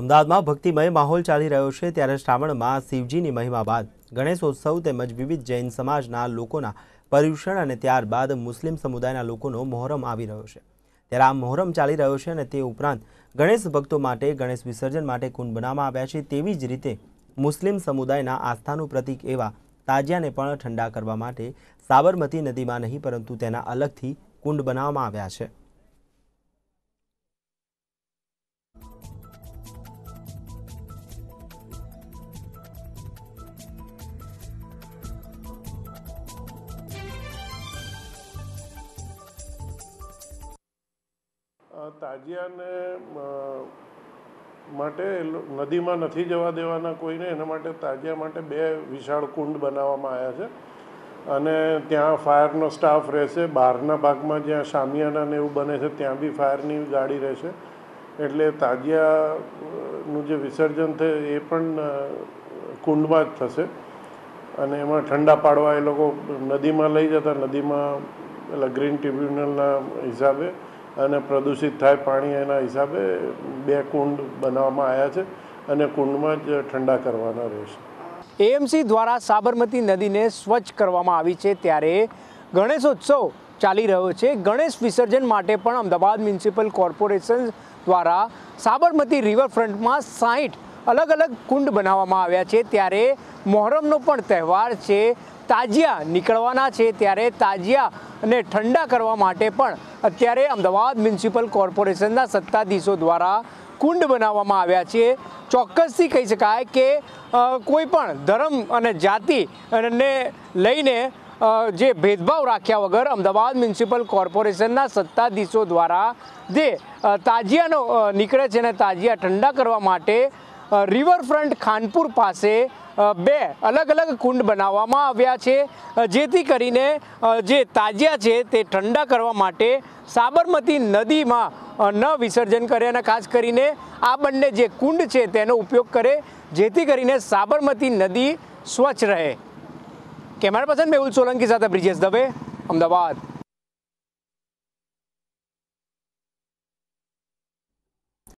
અમદાવાદમાં ભક્તિમય માહોલ ચાલી રહ્યો છે ત્યારે શ્રાવણમાં શિવજીની મહિમા બાદ ગણેશોત્સવ તેમજ વિવિધ જૈન સમાજના લોકોના પર્યુષણ અને ત્યારબાદ મુસ્લિમ સમુદાયના લોકોનો મહોરમ આવી રહ્યો છે ત્યારે આ મહોરમ ચાલી રહ્યો છે અને તે ઉપરાંત ગણેશ ભક્તો માટે ગણેશ વિસર્જન માટે કુંડ બનાવવામાં આવ્યા છે તેવી જ રીતે મુસ્લિમ સમુદાયના આસ્થાનું પ્રતિક એવા તાજિયાને પણ ઠંડા કરવા માટે સાબરમતી નદીમાં નહીં પરંતુ તેના અલગથી કુંડ બનાવવામાં આવ્યા છે તાજિયાને માટે નદીમાં નથી જવા દેવાના કોઈને એના માટે તાજિયા માટે બે વિશાળ કુંડ બનાવવામાં આવ્યા છે અને ત્યાં ફાયરનો સ્ટાફ રહેશે બહારના ભાગમાં જ્યાં શામિયાનાને એવું બને છે ત્યાં બી ફાયરની ગાડી રહેશે એટલે તાજિયાનું જે વિસર્જન થાય એ પણ કુંડમાં જ થશે અને એમાં ઠંડા પાડવા એ લોકો નદીમાં લઈ જતા નદીમાં એટલે ગ્રીન ટ્રિબ્યુનલના હિસાબે અને પ્રદૂષિત થાય પાણી એના હિસાબે બે કુંડ બનાવવામાં આવ્યા છે અને કુંડમાં જ ઠંડા કરવાના રહેશે એએમસી દ્વારા સાબરમતી નદીને સ્વચ્છ કરવામાં આવી છે ત્યારે ગણેશોત્સવ ચાલી રહ્યો છે ગણેશ વિસર્જન માટે પણ અમદાવાદ મ્યુનિસિપલ કોર્પોરેશન દ્વારા સાબરમતી રિવરફ્રન્ટમાં સાહીઠ અલગ અલગ કુંડ બનાવવામાં આવ્યા છે ત્યારે મોહરમનો પણ તહેવાર છે તાજિયા નીકળવાના છે ત્યારે તાજિયા ને ઠંડા કરવા માટે પણ અત્યારે અમદાવાદ મ્યુનિસિપલ કોર્પોરેશનના સત્તાધીશો દ્વારા કુંડ બનાવવામાં આવ્યા છે ચોક્કસથી કહી શકાય કે કોઈ પણ ધર્મ અને જાતિને લઈને જે ભેદભાવ રાખ્યા વગર અમદાવાદ મ્યુનિસિપલ કોર્પોરેશનના સત્તાધીશો દ્વારા જે તાજિયાનો નીકળે છે અને તાજિયા ઠંડા કરવા માટે રિવરફ્રન્ટ ખાનપુર પાસે બે અલગ અલગ કુંડ બનાવવામાં આવ્યા છે જેથી કરીને જે તાજિયા છે તે ઠંડા કરવા માટે સાબરમતી નદીમાં ન વિસર્જન કરે અને ખાસ કરીને આ બંને જે કુંડ છે તેનો ઉપયોગ કરે જેથી કરીને સાબરમતી નદી સ્વચ્છ રહે કેમેરા પર્સન મેહુલ સોલંકી સાથે બ્રિજેશ દવે અમદાવાદ